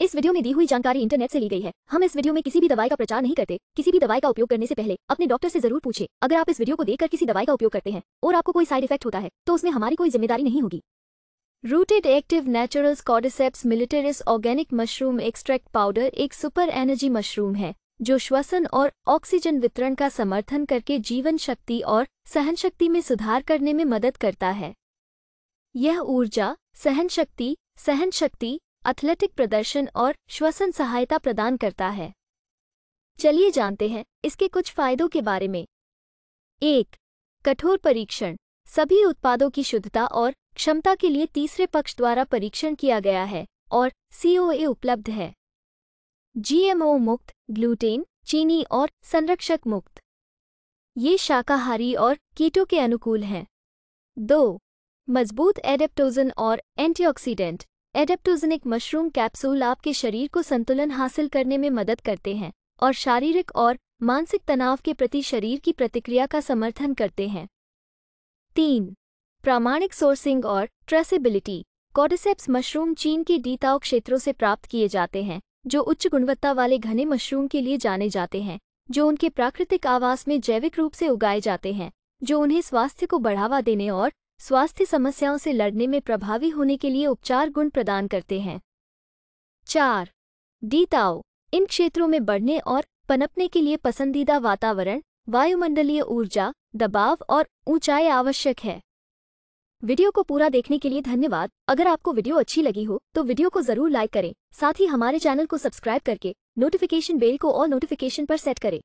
इस वीडियो में दी हुई जानकारी इंटरनेट से ली गई है हम इस वीडियो में किसी भी दवाई का प्रचार नहीं करते किसी भी दवाई का उपयोग करने से पहले अपने डॉक्टर से जरूर पूछे अगर आप इस वीडियो को देखकर किसी दवाई का उपयोग करते हैं और आपको कोई साइड इफेक्ट होता है तो उसमें हमारी कोई जिम्मेदारी नहीं होगी rooted active naturals cordyceps militaris organic mushroom extract powder एक सुपर एनर्जी मशरूम है जो श्वसन और ऑक्सीजन वितरण का समर्थन करके जीवन शक्ति और सहन शक्ति में सुधार करने में मदद करता है यह ऊर्जा सहन शक्ति सहन शक्ति एथलेटिक प्रदर्शन और श्वसन सहायता प्रदान करता है चलिए जानते हैं इसके कुछ फायदों के बारे में एक कठोर परीक्षण सभी उत्पादों की शुद्धता और क्षमता के लिए तीसरे पक्ष द्वारा परीक्षण किया गया है और सीओए उपलब्ध है जीएमओ मुक्त ग्लूटेन चीनी और संरक्षक मुक्त ये शाकाहारी और कीटों के अनुकूल हैं दो मजबूत एडेप्टोजन और एंटीऑक्सीडेंट एडेप्टोजनिक मशरूम कैप्सूल आपके शरीर को संतुलन हासिल करने में मदद करते हैं और शारीरिक और मानसिक तनाव के प्रति शरीर की प्रतिक्रिया का समर्थन करते हैं तीन प्रामाणिक सोर्सिंग और ट्रेसेबिलिटी कॉडिसेप्स मशरूम चीन के डीताओ क्षेत्रों से प्राप्त किए जाते हैं जो उच्च गुणवत्ता वाले घने मशरूम के लिए जाने जाते हैं जो उनके प्राकृतिक आवास में जैविक रूप से उगाए जाते हैं जो उन्हें स्वास्थ्य को बढ़ावा देने और स्वास्थ्य समस्याओं से लड़ने में प्रभावी होने के लिए उपचार गुण प्रदान करते हैं चार डी ताओ इन क्षेत्रों में बढ़ने और पनपने के लिए पसंदीदा वातावरण वायुमंडलीय ऊर्जा दबाव और ऊंचाई आवश्यक है वीडियो को पूरा देखने के लिए धन्यवाद अगर आपको वीडियो अच्छी लगी हो तो वीडियो को जरूर लाइक करें साथ ही हमारे चैनल को सब्सक्राइब करके नोटिफिकेशन बेल को और नोटिफिकेशन पर सेट करें